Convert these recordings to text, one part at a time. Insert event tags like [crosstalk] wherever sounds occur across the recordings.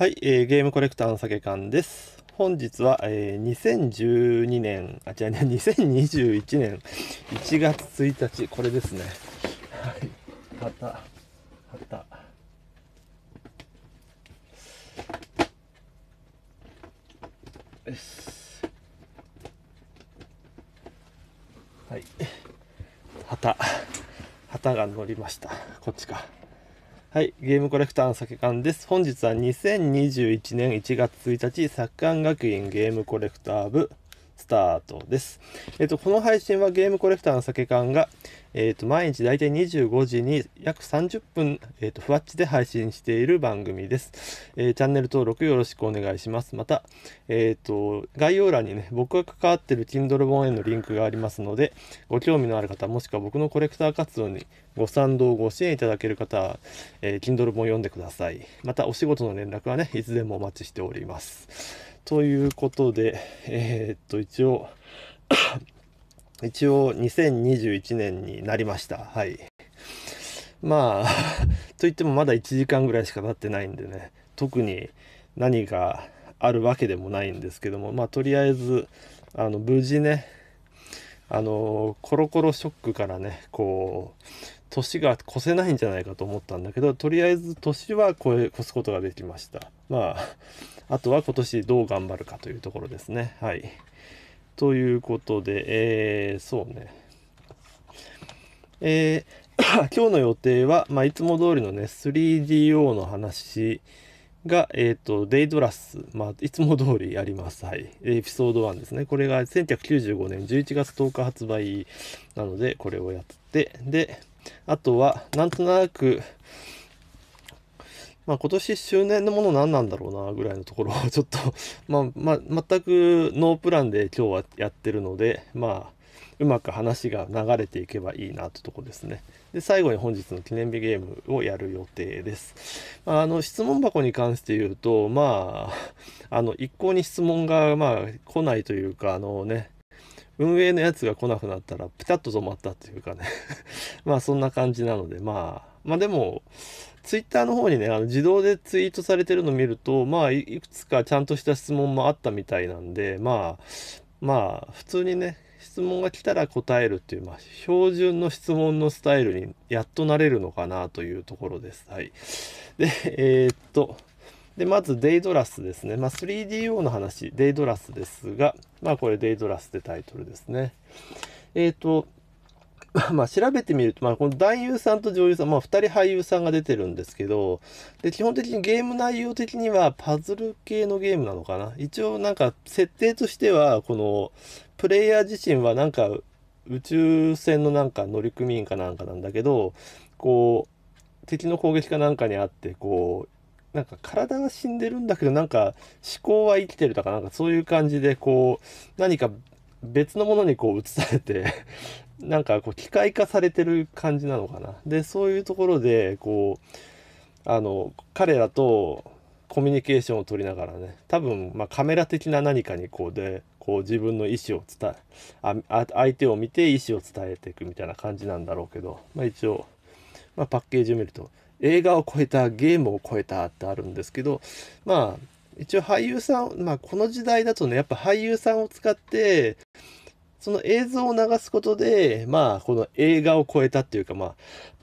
はい、えー、ゲームコレクターの酒缶です。本日は、えー、2012年、あ、違うね、2021年1月1日、これですね。はい、はた。よし。はい、旗、旗が乗りました。こっちか。はい、ゲームコレクターの酒缶です。本日は2021年1月1日、作館学院ゲームコレクター部スタートです。えっ、と、この配信はゲームコレクターの酒缶が、えっ、と、毎日だいたい25時に約30分、えっ、と、ふわっちで配信している番組です。えー、チャンネル登録よろしくお願いします。また、えっ、と、概要欄にね、僕が関わってる Kindle 本へのリンクがありますので、ご興味のある方、もしくは僕のコレクター活動にご賛同、ご支援いただける方は、えー、Kindle 本読んでください。また、お仕事の連絡はね、いつでもお待ちしております。ということで、えー、っと、一応 [coughs] 一応2021年になりました。はい。まあ [laughs] といってもまだ1時間ぐらいしか経ってないんでね、特に何があるわけでもないんですけども、まあとりあえず、あの、無事ね、あのコロコロショックからね、こう、年が越せないんじゃないかと思ったんだけど、とりあえず年は越え越すことができました。まあ、あとは今年どう頑張るかというところですね。はい。ということで、えー、そうね。えー、[coughs] 今日の予定は、まあ、いつも通りのね、3DO の話が、えっ、ー、と、デイドラス、まあ、いつも通りあります。はい。エピソード1ですね。これが1995年11月10日発売なので、これをやって、で、あとは、なんとなく、まあ、今年周年のもの何なんだろうなぐらいのところを [laughs] ちょっとまあ、ま全くノープランで今日はやってるので、まあ、うまく話が流れていけばいいなととこですね。で、最後に本日の記念日ゲームをやる予定です。あの、質問箱に関して言うと、まあ、あの、一向に質問が、まあ、来ないというか、あのね、運営のやつが来なくなったら、ピタッと止まったというかね [laughs] まあ、そんな感じなので、まあ、まあでも、ツイッターの方にね、あの自動でツイートされてるの見ると、まあ、いくつかちゃんとした質問もあったみたいなんで、まあ、まあ、普通にね、質問が来たら答えるっていう、まあ、標準の質問のスタイルにやっとなれるのかなというところです。はい。で、えー、っと、で、まず、デイドラスですね。まあ、3DO の話、デイドラスですが、まあ、これ、デイドラスってタイトルですね。えー、っと、[laughs] まあ調べてみると、まあこの男優さんと女優さん、まあ二人俳優さんが出てるんですけど、で、基本的にゲーム内容的にはパズル系のゲームなのかな。一応なんか設定としては、このプレイヤー自身はなんか宇宙船のなんか乗組員かなんかなんだけど、こう、敵の攻撃かなんかにあって、こう、なんか体が死んでるんだけど、なんか思考は生きてるとか、なんかそういう感じで、こう、何か別のものにこう移されてなんかこう機械化されてる感じなのかな。でそういうところでこうあの彼らとコミュニケーションを取りながらね多分、まあ、カメラ的な何かにこうでこう自分の意思を伝えあ相手を見て意思を伝えていくみたいな感じなんだろうけど、まあ、一応、まあ、パッケージを見ると映画を超えたゲームを超えたってあるんですけどまあ一応俳優さん、まあ、この時代だとねやっぱ俳優さんを使ってその映像を流すことで、まあ、この映画を超えたっていうか、ま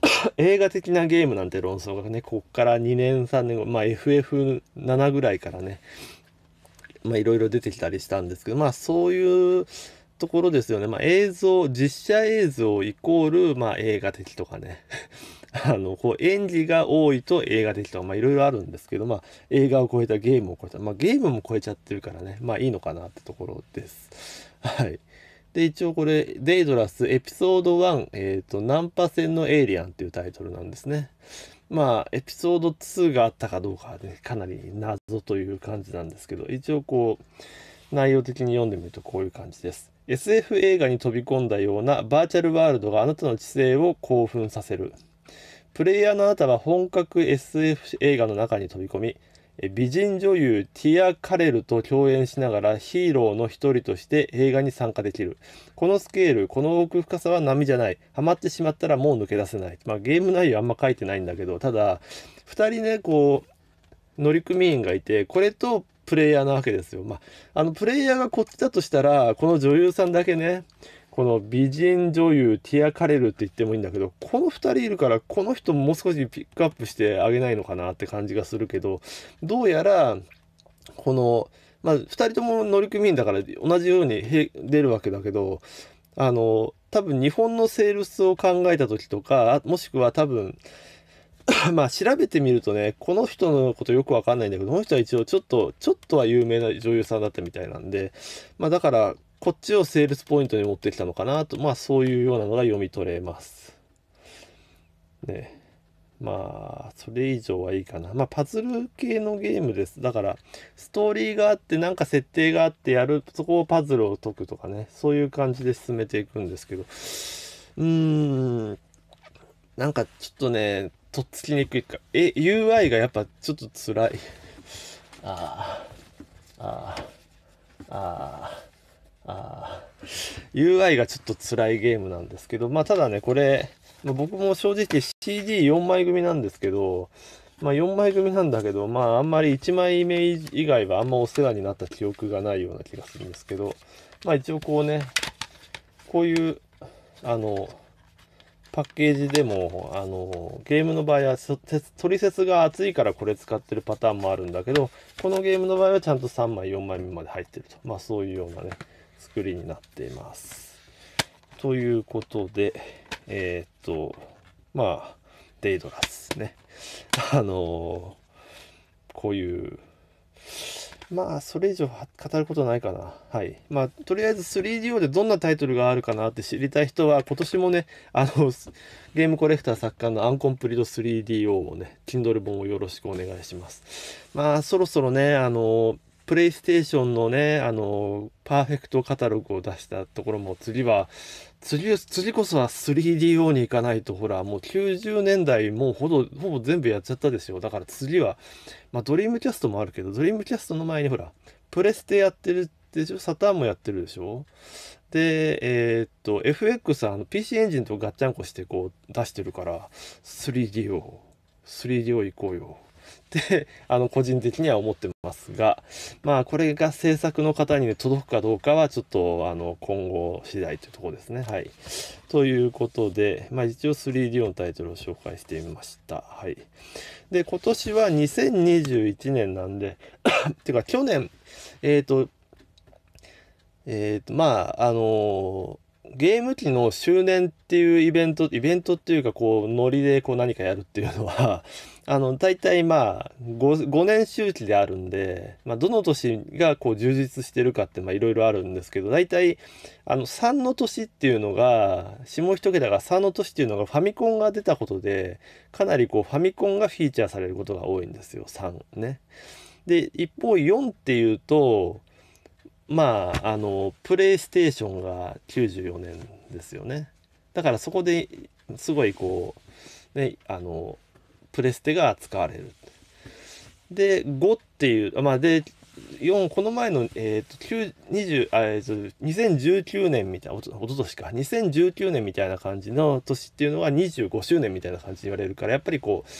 あ [coughs] 映画的なゲームなんて論争がね、こっから2年、3年後、まあ、FF7 ぐらいからね、まあ、いろいろ出てきたりしたんですけど、まあ、そういうところですよね。まあ、映像、実写映像イコール、まあ、映画的とかね。[laughs] あの、こう、演技が多いと映画的とか、まあ、いろいろあるんですけど、まあ、映画を超えた、ゲームを超えた、まあ、ゲームも超えちゃってるからね、まあ、いいのかなってところです。はい。で、一応これ、デイドラスエピソード1、えっ、ー、と、ナンパ戦のエイリアンっていうタイトルなんですね。まあ、エピソード2があったかどうかはね、かなり謎という感じなんですけど、一応こう、内容的に読んでみるとこういう感じです。SF 映画に飛び込んだようなバーチャルワールドがあなたの知性を興奮させる。プレイヤーのあなたは本格 SF 映画の中に飛び込み、美人女優ティア・カレルと共演しながらヒーローの一人として映画に参加できる。このスケール、この奥深さは波じゃない。ハマってしまったらもう抜け出せない。まあゲーム内容あんま書いてないんだけど、ただ、2人ね、こう、乗組員がいて、これとプレイヤーなわけですよ。まあ、あのプレイヤーがこっちだとしたら、この女優さんだけね、この美人女優ティア・カレルって言ってもいいんだけど、この2人いるから、この人もう少しピックアップしてあげないのかなって感じがするけど、どうやら、この、まあ、2人とも乗組員だから同じように出るわけだけど、あの、多分日本のセールスを考えた時とか、もしくは多分、[coughs] まあ調べてみるとね、この人のことよくわかんないんだけど、この人は一応ちょっと、ちょっとは有名な女優さんだったみたいなんで、まあだから、こっちをセールスポイントに持ってきたのかなと、まあそういうようなのが読み取れます。ね。まあ、それ以上はいいかな。まあ、パズル系のゲームです。だから、ストーリーがあって、なんか設定があってやる、そこをパズルを解くとかね、そういう感じで進めていくんですけど、うーん、なんかちょっとね、とっつきにくいか。え、UI がやっぱちょっと辛い。ああ、ああ、ああ。あ UI がちょっと辛いゲームなんですけど、まあただね、これ、まあ、僕も正直 CD4 枚組なんですけど、まあ4枚組なんだけど、まああんまり1枚目以外はあんまお世話になった記憶がないような気がするんですけど、まあ一応こうね、こういう、あの、パッケージでも、あの、ゲームの場合は、取説が厚いからこれ使ってるパターンもあるんだけど、このゲームの場合はちゃんと3枚、4枚目まで入ってると。まあそういうようなね、作りになっています。ということで、えっ、と、まあ、デイドラスね。あのー、こういう、まあ、それ以上語ることないかな。はい。まあ、とりあえず 3DO でどんなタイトルがあるかなって知りたい人は、今年もね、あの、ゲームコレクター作家のアンコンプリート 3DO をね、Kindle 本をよろしくお願いします。まあ、そろそろね、あのープレイステーションのね、あの、パーフェクトカタログを出したところも次は、次、次こそは 3DO に行かないと、ほら、もう90年代もうほど、ほぼ全部やっちゃったでしょ。だから次は、まあドリームキャストもあるけど、ドリームキャストの前にほら、プレステやってるでしょサターンもやってるでしょで、えー、っと、FX はあの PC エンジンとガッチャンコしてこう出してるから、3DO、3DO 行こうよ。ってあの個人的には思ってますがまあこれが制作の方に、ね、届くかどうかはちょっとあの今後次第というとこですねはいということで、まあ、一応 3D のタイトルを紹介してみましたはいで今年は2021年なんでっ [coughs] ていうか去年えっ、ー、とえっ、ー、とまああのーゲーム機の周年っていうイベント、イベントっていうか、こう、ノリでこう何かやるっていうのは [laughs] あの、大体まあ5、5年周期であるんで、まあ、どの年がこう充実してるかって、まあ、いろいろあるんですけど、大体、あの、3の年っていうのが、下1桁が3の年っていうのがファミコンが出たことで、かなりこう、ファミコンがフィーチャーされることが多いんですよ、3ね。で、一方、4っていうと、まああのプレイステーションが94年ですよねだからそこですごいこうねあのプレステが使われるで5っていうまあで4この前の、えーと、20えと2019年みたいなおととしか2019年みたいな感じの年っていうのは25周年みたいな感じで言われるからやっぱりこう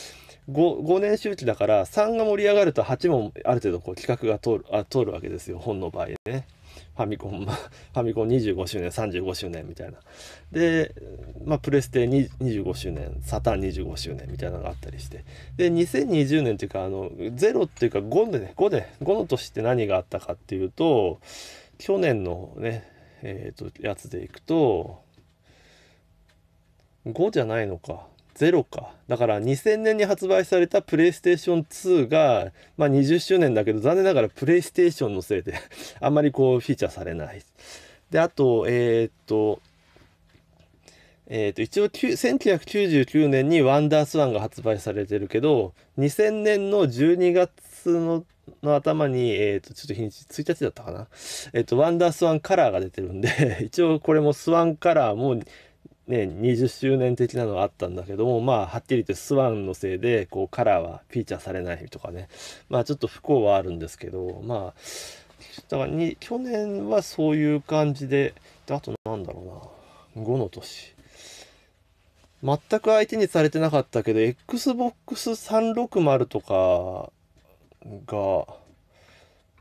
5, 年周期だから3が盛り上がると8もある程度こう企画が通るあ通るわけですよ本の場合ねファミコン [laughs] ファミコン25周年35周年みたいなで、まあ、プレステ25周年サタン25周年みたいなのがあったりしてで2020年っていうかあの0っていうか5でね5で5の年って何があったかっていうと去年のねえっ、ー、とやつでいくと5じゃないのかロか。だから2000年に発売されたプレイステーション2が、まあ、20周年だけど、残念ながらプレイステーションのせいで [laughs] あんまりこうフィーチャーされない。で、あと、えー、っと、えー、と一応1999年に「ワンダースワン」が発売されてるけど2000年の12月のの頭に、えー、とちょっと日にち1日だったかな、えー、とワンダースワンカラーが出てるんで [laughs] 一応これもスワンカラーもね、20周年的なのはあったんだけども、まあ、はっきり言ってスワンのせいで、こう、カラーはフィーチャーされないとかね、まあ、ちょっと不幸はあるんですけど、まあ、だからに、去年はそういう感じで、あとなんだろうな、5の年。全く相手にされてなかったけど、Xbox360 とかが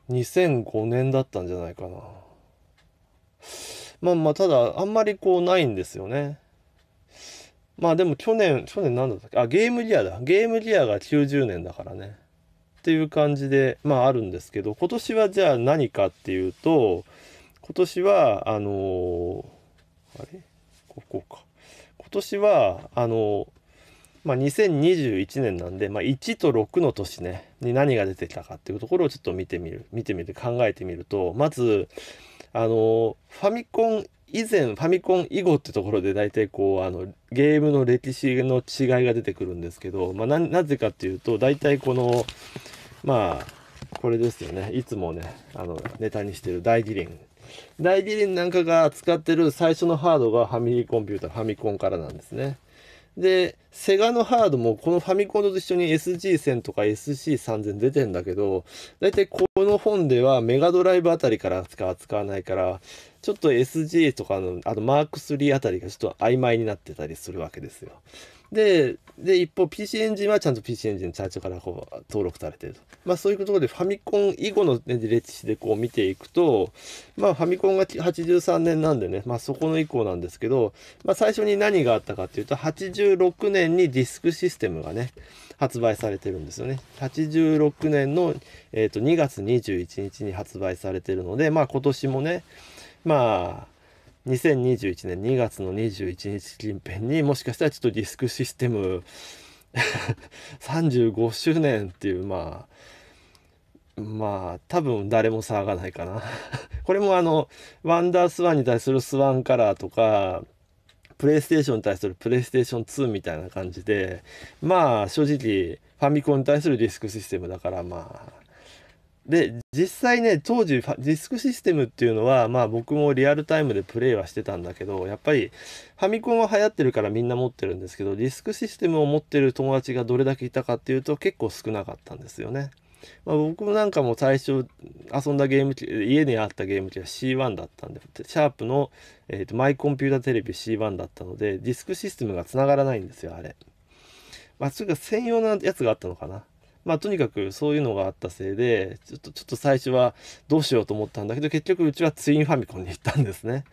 2005年だったんじゃないかな。まあまあ、ただ、あんまりこうないんですよね。まあでも去年、去年何だったっけあ、ゲームギアだ。ゲームギアが90年だからね。っていう感じで、まああるんですけど、今年はじゃあ何かっていうと、今年は、あのー、あれここか。今年は、あのー、まあ、2021年なんで、まあ、1と6の年ねに何が出てきたかっていうところをちょっと見てみる見てみて考えてみるとまずあのファミコン以前ファミコン以後ってところで大体こうあのゲームの歴史の違いが出てくるんですけど、まあ、なぜかっていうと大体このまあこれですよねいつもねあのネタにしてる大義輪大義輪なんかが使ってる最初のハードがファミリーコンピューターファミコンからなんですねで、セガのハードもこのファミコンと一緒に SG1000 とか SC3000 出てんだけど、だいたいこの本ではメガドライブあたりからしか扱わないから、ちょっと SG とかの、あとマーク3あたりがちょっと曖昧になってたりするわけですよ。で、で、一方 PC エンジンはちゃんと PC エンジンの最初からこう登録されてると。まあそういうところでファミコン以後の、歴史でこう見ていくと、まあファミコンが83年なんでね、まあそこの以降なんですけど、まあ最初に何があったかっていうと、86年にディスクシステムがね、発売されてるんですよね。86年の、えー、と2月21日に発売されてるので、まあ今年もね、まあ、2021年2月の21日近辺にもしかしたらちょっとディスクシステム35 [laughs] 周年っていうまあまあ多分誰も騒がないかな [laughs] これもあのワンダースワンに対するスワンカラーとかプレイステーションに対するプレイステーション2みたいな感じでまあ正直ファミコンに対するディスクシステムだからまあで、実際ね、当時、ディスクシステムっていうのは、まあ僕もリアルタイムでプレイはしてたんだけど、やっぱりファミコンは流行ってるからみんな持ってるんですけど、ディスクシステムを持ってる友達がどれだけいたかっていうと結構少なかったんですよね。まあ、僕もなんかも最初遊んだゲーム機家にあったゲーム機は C1 だったんでシャープの、えーと、マイコンピュータテレビ C1 だったのでディスクシステムがつながらないんですよあれ。まあ、それ専用なやつがあったのかな。まあとにかくそういうのがあったせいで、ちょっと、ちょっと最初はどうしようと思ったんだけど、結局うちはツインファミコンに行ったんですね。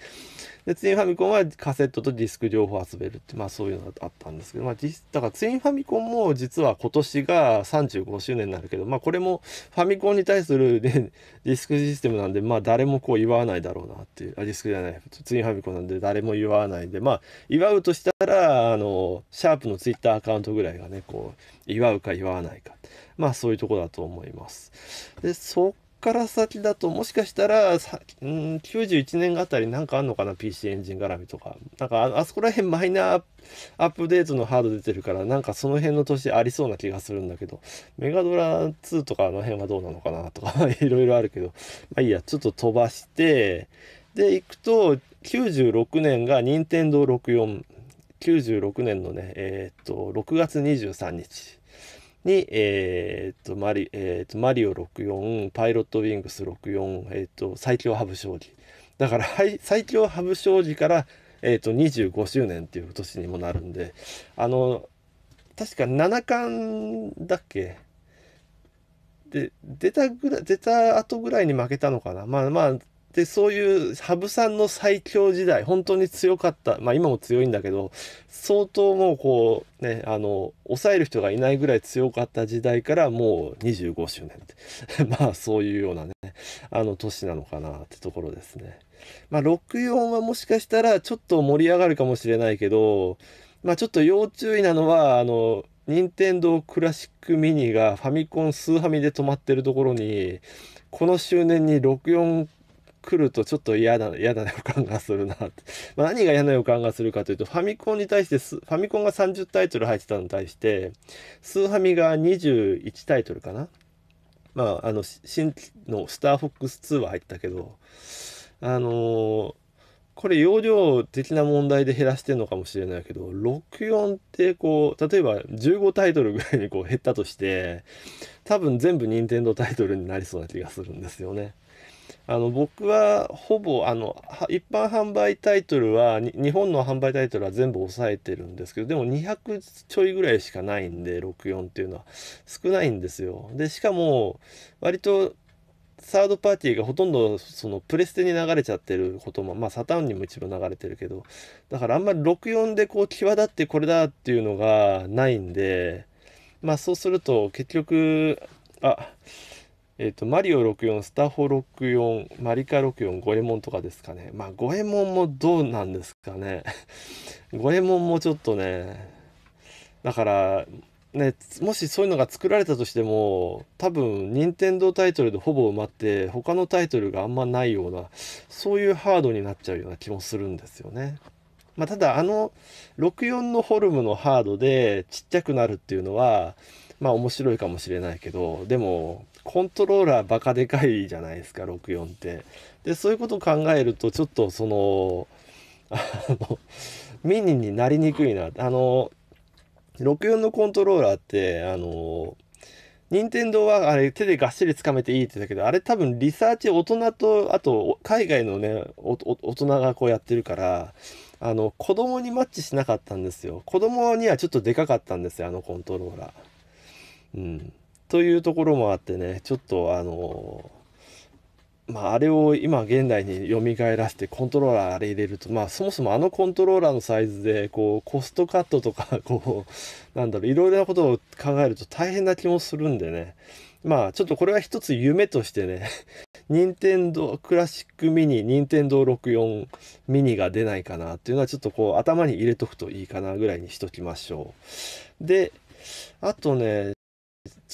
でツインファミコンはカセットとディスク両方遊べるって、まあそういうのがあったんですけど、まあだからツインファミコンも実は今年が35周年になるけど、まあこれもファミコンに対する、ね、ディスクシステムなんで、まあ誰もこう祝わないだろうなっていう、あ、ディスクじゃない、ツインファミコンなんで誰も祝わないんで、まあ祝うとしたら、あの、シャープのツイッターアカウントぐらいがね、こう、祝うか祝わないか。まあそういうとこだと思います。で、そから先だと、もしかしたら、さん、91年あたりなんかあんのかな、PC エンジン絡みとか。なんかあ、あそこら辺マイナーアップデートのハード出てるから、なんかその辺の年ありそうな気がするんだけど、メガドラ2とかあの辺はどうなのかなとか、[laughs] いろいろあるけど、まあいいや、ちょっと飛ばして、で、行くと、96年が任天堂64、96年のね、えー、っと、6月23日。に、えー、っとマリえー、とマリオ64パイロットウィングス64、えー、っと最強ハブ将棋だから最強ハブ将棋から、えー、と25周年っていう年にもなるんであの確か七冠だっけで出たぐらい出た後ぐらいに負けたのかなまあまあで、そういう羽生さんの最強時代、本当に強かった、まあ今も強いんだけど、相当もうこう、ね、あの、抑える人がいないぐらい強かった時代からもう25周年って、[laughs] まあそういうようなね、あの年なのかなってところですね。まあ64はもしかしたらちょっと盛り上がるかもしれないけど、まあちょっと要注意なのは、あの、任天堂クラシックミニがファミコンスーハミで止まってるところに、この周年に64来るとちょっと嫌だ、嫌だな予感がするな何が嫌な予感がするかというと、ファミコンに対してファミコンが30タイトル入ってたのに対して、スーハミが21タイトルかなまあ、あの、新規のスターフォックス2は入ったけど、あのー、これ容量的な問題で減らしてるのかもしれないけど、64ってこう、例えば15タイトルぐらいにこう減ったとして、多分全部任天堂タイトルになりそうな気がするんですよね。あの僕はほぼあの一般販売タイトルは日本の販売タイトルは全部抑えてるんですけどでも200ちょいぐらいしかないんで64っていうのは少ないんですよ。でしかも割とサードパーティーがほとんどそのプレステに流れちゃってることもまあサタウンにも一部流れてるけどだからあんまり64でこう際立ってこれだっていうのがないんでまあそうすると結局あっえっ、ー、と、マリオ64、スタホ64、マリカ64、五右衛門とかですかね。まあ、五右衛門もどうなんですかね。[laughs] 五右衛門もちょっとね、だから、ね、もしそういうのが作られたとしても、多分、任天堂タイトルでほぼ埋まって、他のタイトルがあんまないような、そういうハードになっちゃうような気もするんですよね。まあ、ただ、あの、64のフォルムのハードでちっちゃくなるっていうのは、まあ面白いかもしれないけど、でも、コントローラーバカでかいじゃないですか64って。でそういうことを考えるとちょっとそのあのミニになりにくいなあの64のコントローラーってあの任天堂はあれ手でがっしりつかめていいって言ったけどあれ多分リサーチ大人とあと海外のね大人がこうやってるからあの子供にマッチしなかったんですよ子供にはちょっとでかかったんですよあのコントローラー。うんというところもあってねちょっとあのまあ、あれを今現代に蘇らせてコントローラーあれ入れると、まあ、そもそもあのコントローラーのサイズでこうコストカットとか [laughs] こうなんだろういろいろなことを考えると大変な気もするんでねまあちょっとこれは一つ夢としてね任天堂クラシックミニ任天堂64ミニが出ないかなっていうのはちょっとこう頭に入れとくといいかなぐらいにしときましょうであとね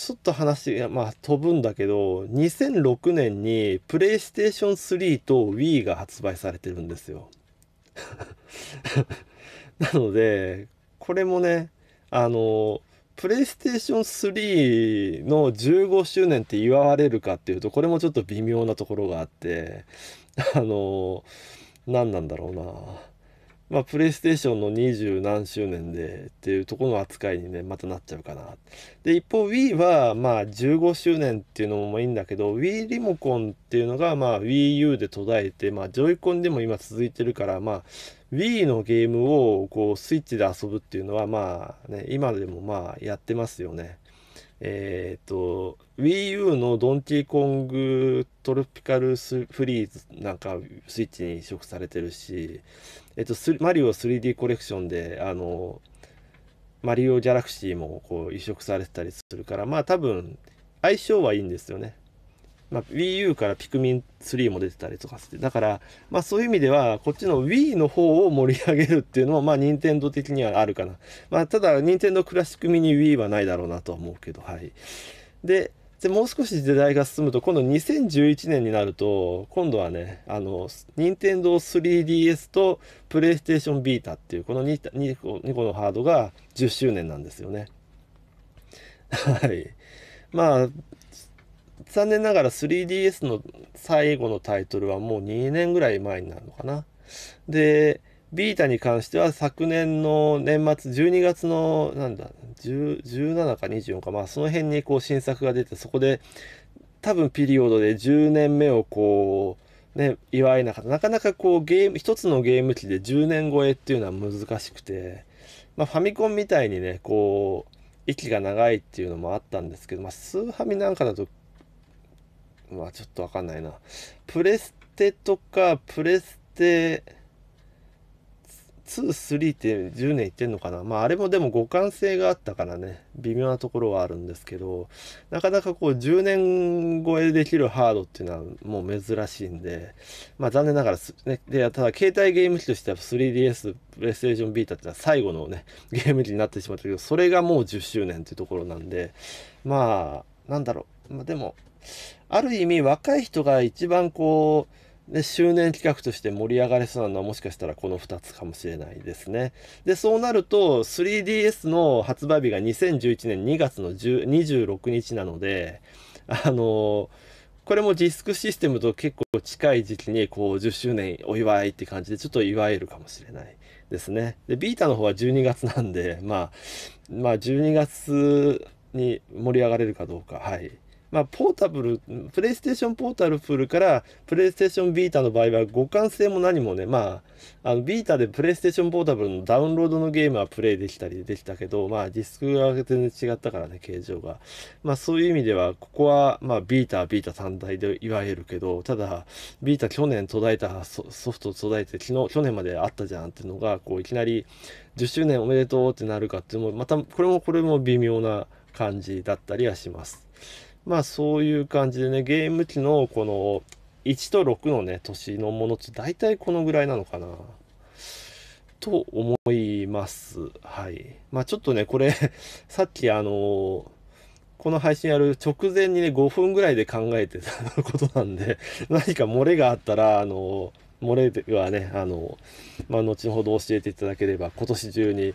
ちょっと話が、まあ、飛ぶんだけど、2006年にプレイステーション3と Wii が発売されてるんですよ。[laughs] なので、これもね、あの、プレイステーション3の15周年って祝われるかっていうと、これもちょっと微妙なところがあって、あの、何なんだろうな。まあ、プレイステーションの20何周年でっていうところの扱いにね、またなっちゃうかな。で、一方 Wii は、まあ、15周年っていうのもいいんだけど、Wii リモコンっていうのが、まあ、Wii U で途絶えて、まあ、ジョイコンでも今続いてるから、まあ、Wii のゲームを、こう、スイッチで遊ぶっていうのは、まあ、ね、今でもまあ、やってますよね。えっ、ー、と、Wii U のドンキーコングトロピカルスフリーズなんかスイッチに移植されてるし、えっ、ー、と、マリオ 3D コレクションで、あの、マリオギャラクシーもこう移植されてたりするから、まあ多分相性はいいんですよね。まあ、Wii U からピクミン3も出てたりとかして、だから、まあそういう意味では、こっちの Wii の方を盛り上げるっていうのも、まあ任天堂的にはあるかな。まあただ、任天堂クラシックミニ Wii はないだろうなとは思うけど、はい。で、でもう少し時代が進むと、今度2011年になると、今度はね、あの、任天堂 3DS と PlayStation Vita っていう、この 2, 2, 個2個のハードが10周年なんですよね。はい。まあ、残念ながら 3DS の最後のタイトルはもう2年ぐらい前になるのかな。で、ビータに関しては昨年の年末12月のなんだ17か24かまあその辺にこう新作が出てそこで多分ピリオドで10年目をこうね祝えなかったなかなかこうゲーム一つのゲーム機で10年超えっていうのは難しくてまあファミコンみたいにねこう息が長いっていうのもあったんですけどまあスーハミなんかだとまあちょっとわかんないな。プレステとか、プレステ2、3って10年いってんのかな。まああれもでも互換性があったからね、微妙なところはあるんですけど、なかなかこう10年超えできるハードっていうのはもう珍しいんで、まあ残念ながらね、で、ただ携帯ゲーム機としては 3DS、プレイステーションビータってのは最後のね、ゲーム機になってしまったけど、それがもう10周年っていうところなんで、まあ、なんだろう。まあでも、ある意味若い人が一番こう、ね、周年企画として盛り上がれそうなのはもしかしたらこの2つかもしれないですね。で、そうなると 3DS の発売日が2011年2月の26日なので、あのこれもディスクシステムと結構近い時期にこう10周年お祝いって感じでちょっと祝えるかもしれないですね。で、ビータの方は12月なんで、まあ、まあ12月に盛り上がれるかどうか、はい。まあ、ポータブル、プレイステーションポータルールから、プレイステーションビータの場合は、互換性も何もね、まあ、あのビータでプレイステーションポータブルのダウンロードのゲームはプレイできたりできたけど、まあ、ディスクが全然違ったからね、形状が。まあ、そういう意味では、ここは、まあ、ビータ、ビータ単体で言われるけど、ただ、ビータ去年途絶えたソフト途絶えて、昨日、去年まであったじゃんっていうのが、こう、いきなり、10周年おめでとうってなるかっていうのも、また、これもこれも微妙な感じだったりはします。まあそういう感じでね、ゲーム機のこの1と6のね、年のものって大体このぐらいなのかな。と思います。はい。まあちょっとね、これ [laughs] さっきあのー、この配信やる直前にね、5分ぐらいで考えてた [laughs] ことなんで何か漏れがあったら、あの漏れはね、あの、まあ、後ほど教えていただければ、今年中に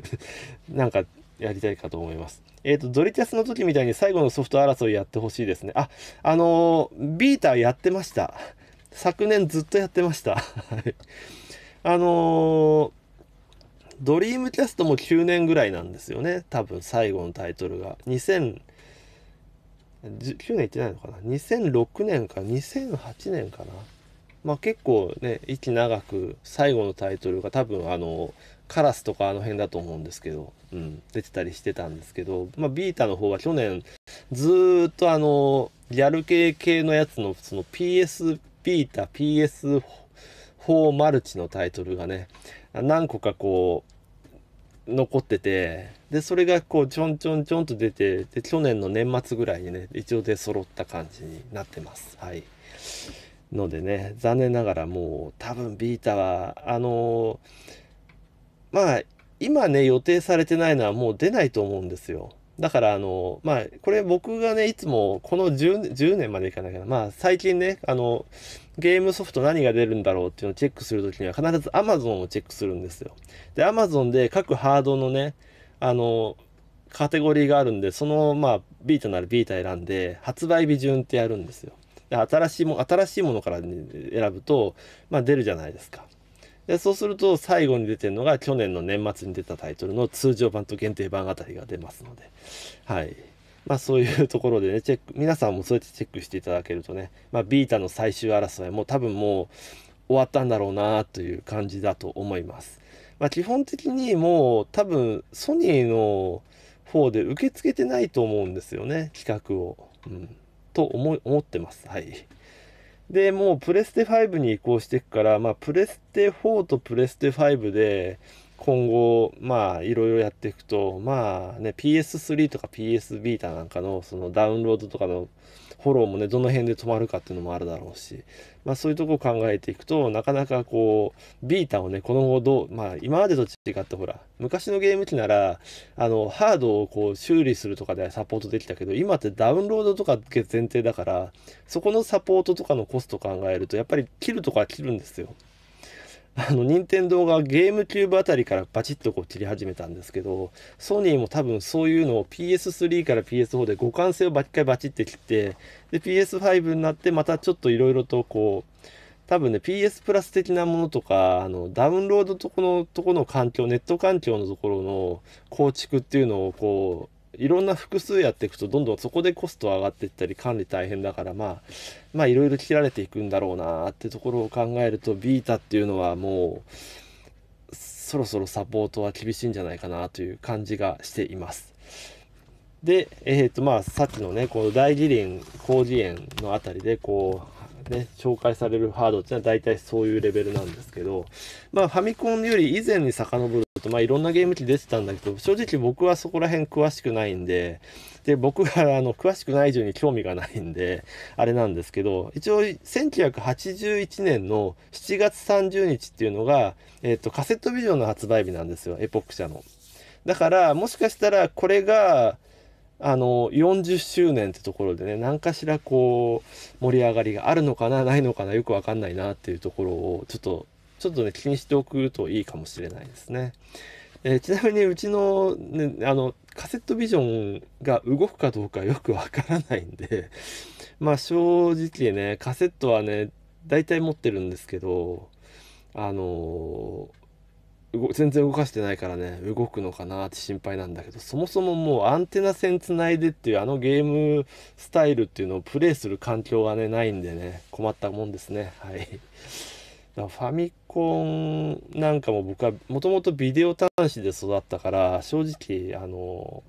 [laughs] なんかやりたいかと思います。えっ、ー、と、ドリテスの時みたいに最後のソフト争いやってほしいですね。あ、あのー、ビーターやってました。昨年ずっとやってました。[laughs] あのー、ドリームキャストも9年ぐらいなんですよね。多分最後のタイトルが。2000、9年いってないのかな ?2006 年か2008年かなまあ結構ね、息長く最後のタイトルが多分あの、カラスとかあの辺だと思うんですけど、うん、出てたりしてたんですけど、まあ、ビータの方は去年ずっとあのギャル系系のやつのその PS ビータ PS4 マルチのタイトルがね何個かこう残っててでそれがこうちょんちょんちょんと出てで去年の年末ぐらいにね一応出揃った感じになってますはいのでね残念ながらもう多分ビータはあのー、まあ今ね、予定されてないのはもう出ないと思うんですよ。だから、あの、まあ、これ僕がね、いつもこの 10, 10年までいかないかな。まあ、最近ね、あの、ゲームソフト何が出るんだろうっていうのをチェックするときには必ず Amazon をチェックするんですよ。で、Amazon で各ハードのね、あの、カテゴリーがあるんで、その、まあ、ビータならビータ選んで、発売日順ってやるんですよ。で新しいも、新しいものから、ね、選ぶと、まあ、出るじゃないですか。でそうすると最後に出てるのが去年の年末に出たタイトルの通常版と限定版あたりが出ますので、はい。まあそういうところでね、チェック、皆さんもそうやってチェックしていただけるとね、まあビータの最終争いも多分もう終わったんだろうなという感じだと思います。まあ基本的にもう多分ソニーの方で受け付けてないと思うんですよね、企画を。うん、と思思ってます。はい。で、もうプレステ5に移行していくから、まあ、プレステ4とプレステ5で、今後、まあ、いろいろやっていくと、まあね、PS3 とか PS ビータなんかの、そのダウンロードとかのフォローもね、どの辺で止まるかっていうのもあるだろうし、まあそういうとこを考えていくと、なかなかこう、ビータをね、この後どう、まあ今までと違ってほら、昔のゲーム機なら、あの、ハードをこう修理するとかでサポートできたけど、今ってダウンロードとか前提だから、そこのサポートとかのコスト考えると、やっぱり切るとこは切るんですよ。あの任天堂がゲームキューブあたりからバチッとこう切り始めたんですけどソニーも多分そういうのを PS3 から PS4 で互換性をばっかりバチって切ってで PS5 になってまたちょっといろいろとこう多分ね PS プラス的なものとかあのダウンロードとこのとこの環境ネット環境のところの構築っていうのをこういろんな複数やっていくとどんどんそこでコスト上がっていったり管理大変だからまあまあいろいろ切られていくんだろうなってところを考えるとビータっていうのはもうそろそろサポートは厳しいんじゃないかなという感じがしています。で、えっ、ー、とまあさっきのねこの大辞林広辞苑の辺りでこうね、紹介されるハードっていうのは大体そういうレベルなんですけど、まあファミコンより以前に遡るとまあいろんなゲーム機出てたんだけど正直僕はそこら辺詳しくないんでで僕があの詳しくない以上に興味がないんであれなんですけど一応1981年の7月30日っていうのが、えっと、カセットビジョンの発売日なんですよエポック社の。だからもしかしたらこれがあの40周年ってところでね何かしらこう盛り上がりがあるのかなないのかなよく分かんないなっていうところをちょっとちょっとね、気にしておくといいかもしれないですね。えー、ちなみにうちの,、ね、あのカセットビジョンが動くかどうかよくわからないんで [laughs] まあ正直ねカセットはね大体持ってるんですけどあのー、全然動かしてないからね動くのかなって心配なんだけどそもそももうアンテナ線つないでっていうあのゲームスタイルっていうのをプレイする環境がねないんでね困ったもんですねはい。ファミコンなんかも僕はもともとビデオ端子で育ったから正直あの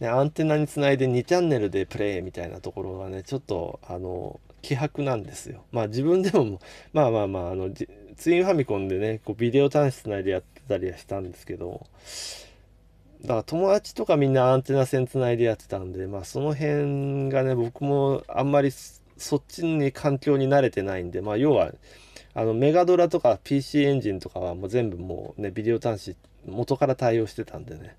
ねアンテナにつないで2チャンネルでプレイみたいなところがねちょっとあの希薄なんですよまあ自分でもまあまあまああのツインファミコンでねこうビデオ端子つないでやってたりはしたんですけどだから友達とかみんなアンテナ線つないでやってたんでまあその辺がね僕もあんまりそっちに環境に慣れてないんで、まあ、要はあのメガドラとか PC エンジンとかはもう全部もうねビデオ端子元から対応してたんでね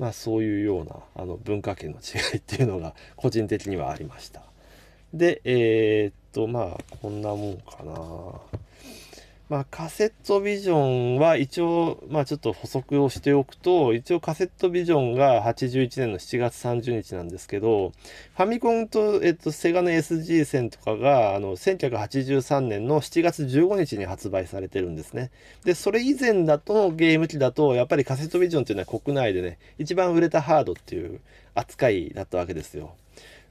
まあそういうようなあの文化圏の違いっていうのが個人的にはありましたでえー、っとまあこんなもんかなまあ、カセットビジョンは一応、まあ、ちょっと補足をしておくと、一応カセットビジョンが81年の7月30日なんですけど、ファミコンと、えっと、セガの SG 戦とかが、あの、1983年の7月15日に発売されてるんですね。で、それ以前だと、ゲーム機だと、やっぱりカセットビジョンっていうのは国内でね、一番売れたハードっていう扱いだったわけですよ。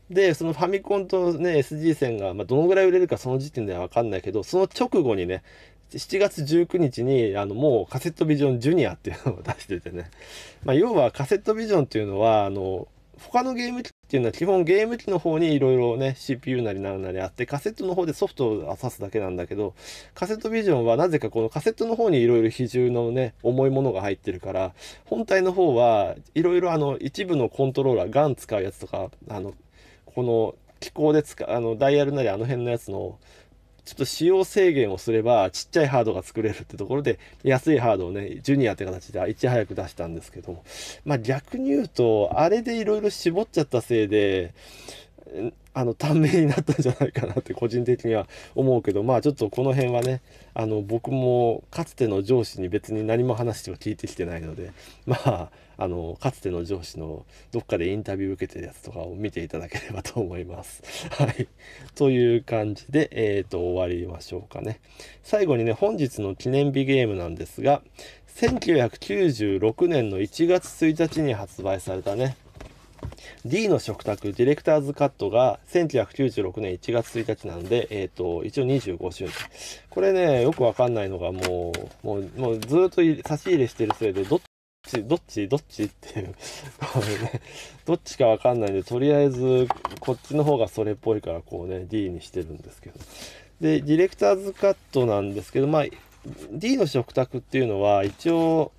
でそのファミコンとね SG 線が、まあ、どのぐらい売れるかその時点では分かんないけどその直後にね7月19日に、あの、もうカセットビジョンジュニアっていうのを出しててね。まあ、要はカセットビジョンっていうのは、あの、他のゲーム機っていうのは基本ゲーム機の方にいろいろね、CPU なりなんなりあって、カセットの方でソフトを挿すだけなんだけど、カセットビジョンはなぜかこのカセットの方にいろいろ比重のね、重いものが入ってるから、本体の方はいろいろあの、一部のコントローラー、ガン使うやつとか、あの、この機構で使う、あの、ダイヤルなりあの辺のやつの、ちょっと使用制限をすれば、ちっちゃいハードが作れるってところで、安いハードをね、ジュニアって形でいち早く出したんですけども、まあ逆に言うと、あれでいろいろ絞っちゃったせいで、あの短命になったんじゃないかなって個人的には思うけどまあちょっとこの辺はねあの僕もかつての上司に別に何も話を聞いてきてないので [laughs] まああのかつての上司のどっかでインタビュー受けてるやつとかを見ていただければと思います。[laughs] はい、という感じで、えーと、と終わりましょうかね。最後にね本日の記念日ゲームなんですが1996年の1月1日に発売されたね D の食卓、ディレクターズカットが1996年1月1日なんで、えっ、ー、と、一応25周年。これね、よくわかんないのがもう、もう、もうずっと差し入れしてるせいで、どっち、どっち、どっちっていう、ね、どっちかわかんないんで、とりあえず、こっちの方がそれっぽいから、こうね、D にしてるんですけど。で、ディレクターズカットなんですけど、まあ、D の食卓っていうのは、一応、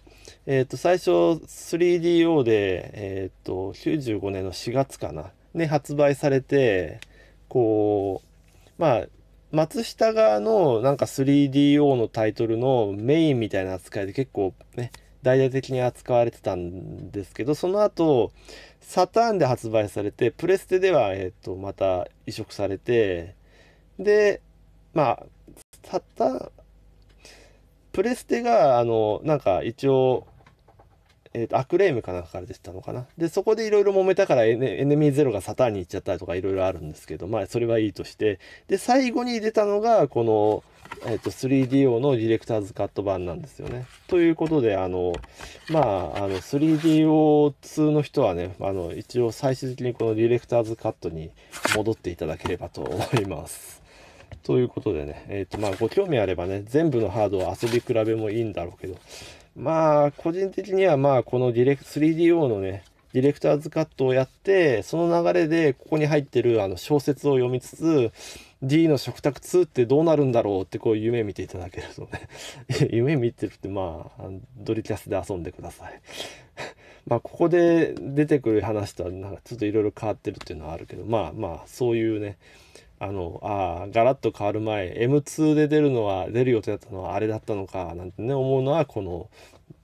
えー、と、最初 3DO で、えっ、ー、と、95年の4月かな、で発売されて、こう、まあ、松下側のなんか 3DO のタイトルのメインみたいな扱いで結構ね、大々的に扱われてたんですけど、その後、サターンで発売されて、プレステでは、えっ、と、また移植されて、で、まあ、サターン、プレステが、あの、なんか一応、えっ、ー、と、アクレームかなんかから出てたのかな。で、そこでいろいろ揉めたからエネエネミーゼロがサターンに行っちゃったりとかいろいろあるんですけど、まあ、それはいいとして。で、最後に出たのが、この、えっ、ー、と、3DO のディレクターズカット版なんですよね。ということで、あの、まあ、あの、3DO2 の人はね、あの、一応最終的にこのディレクターズカットに戻っていただければと思います。ということでね、えっ、ー、と、まあ、ご興味あればね、全部のハードを遊び比べもいいんだろうけど、まあ、個人的にはまあ、このディレク 3DO のね、ディレクターズカットをやって、その流れでここに入ってるあの小説を読みつつ、D の食卓2ってどうなるんだろうってこう夢見ていただけるとね [laughs] 夢見てるってまあ、ドリキャスで遊んでください [laughs] まあ、ここで出てくる話とはなんかちょっといろいろ変わってるっていうのはあるけど、まあまあ、そういうね、あのあガラッと変わる前 M2 で出るのは出る予定だったのはあれだったのかなんてね思うのはこの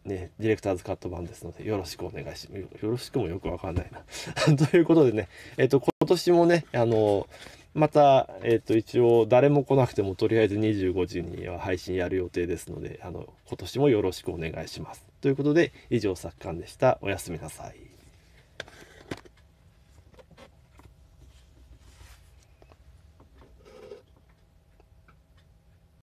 ね、ディレクターズカット版ですので、よろしくお願いします。よろしくもよくわかんないな [laughs] ということでね、えっ、と、今年もね、あの、また、えっ、と、一応、誰も来なくても、とりあえず25時には配信やる予定ですので、あの、今年もよろしくお願いします。ということで、以上、作館でした。おやすみなさい。